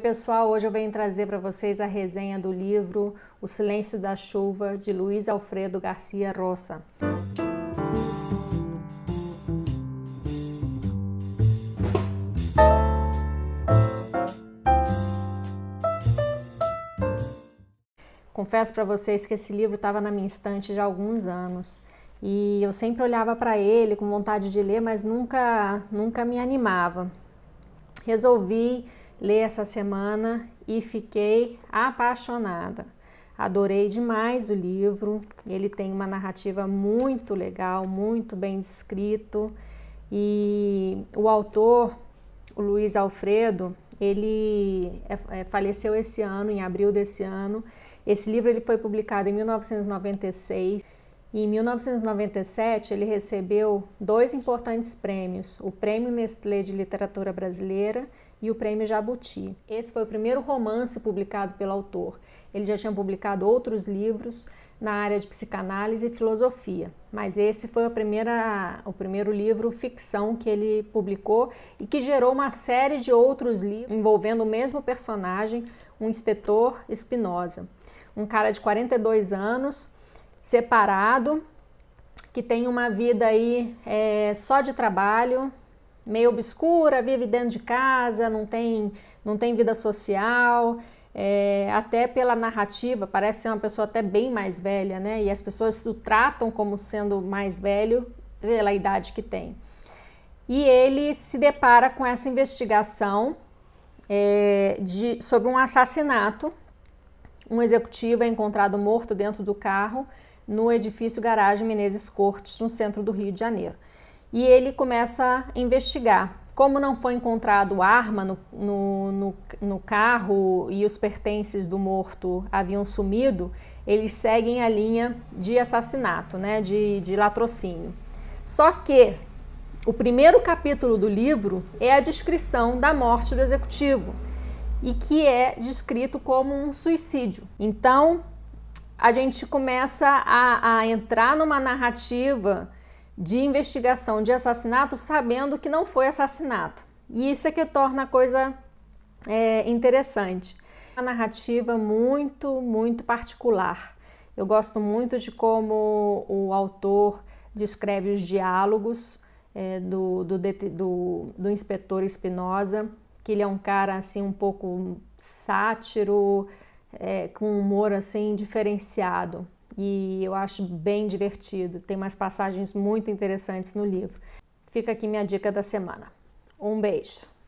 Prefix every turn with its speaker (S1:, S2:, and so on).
S1: Oi, pessoal. Hoje eu venho trazer para vocês a resenha do livro O Silêncio da Chuva, de Luiz Alfredo Garcia Roça. Confesso para vocês que esse livro estava na minha estante já há alguns anos. E eu sempre olhava para ele com vontade de ler, mas nunca, nunca me animava. Resolvi li essa semana e fiquei apaixonada. Adorei demais o livro. Ele tem uma narrativa muito legal, muito bem descrito. E o autor, o Luiz Alfredo, ele é, é, faleceu esse ano, em abril desse ano. Esse livro ele foi publicado em 1996. Em 1997, ele recebeu dois importantes prêmios: o Prêmio Nestlé de Literatura Brasileira e o Prêmio Jabuti. Esse foi o primeiro romance publicado pelo autor. Ele já tinha publicado outros livros na área de psicanálise e filosofia, mas esse foi primeira, o primeiro livro ficção que ele publicou e que gerou uma série de outros livros envolvendo o mesmo personagem, um inspetor Espinosa, um cara de 42 anos separado, que tem uma vida aí é, só de trabalho, meio obscura, vive dentro de casa, não tem, não tem vida social, é, até pela narrativa, parece ser uma pessoa até bem mais velha, né? E as pessoas o tratam como sendo mais velho pela idade que tem. E ele se depara com essa investigação é, de, sobre um assassinato um executivo é encontrado morto dentro do carro no edifício Garagem Menezes Cortes, no centro do Rio de Janeiro. E ele começa a investigar. Como não foi encontrado arma no, no, no, no carro e os pertences do morto haviam sumido, eles seguem a linha de assassinato, né, de, de latrocínio. Só que o primeiro capítulo do livro é a descrição da morte do executivo e que é descrito como um suicídio. Então, a gente começa a, a entrar numa narrativa de investigação de assassinato sabendo que não foi assassinato. E isso é que torna a coisa é, interessante. Uma narrativa muito, muito particular. Eu gosto muito de como o autor descreve os diálogos é, do, do, do, do inspetor Espinosa que ele é um cara assim um pouco sátiro, é, com humor assim diferenciado. E eu acho bem divertido. Tem umas passagens muito interessantes no livro. Fica aqui minha dica da semana. Um beijo.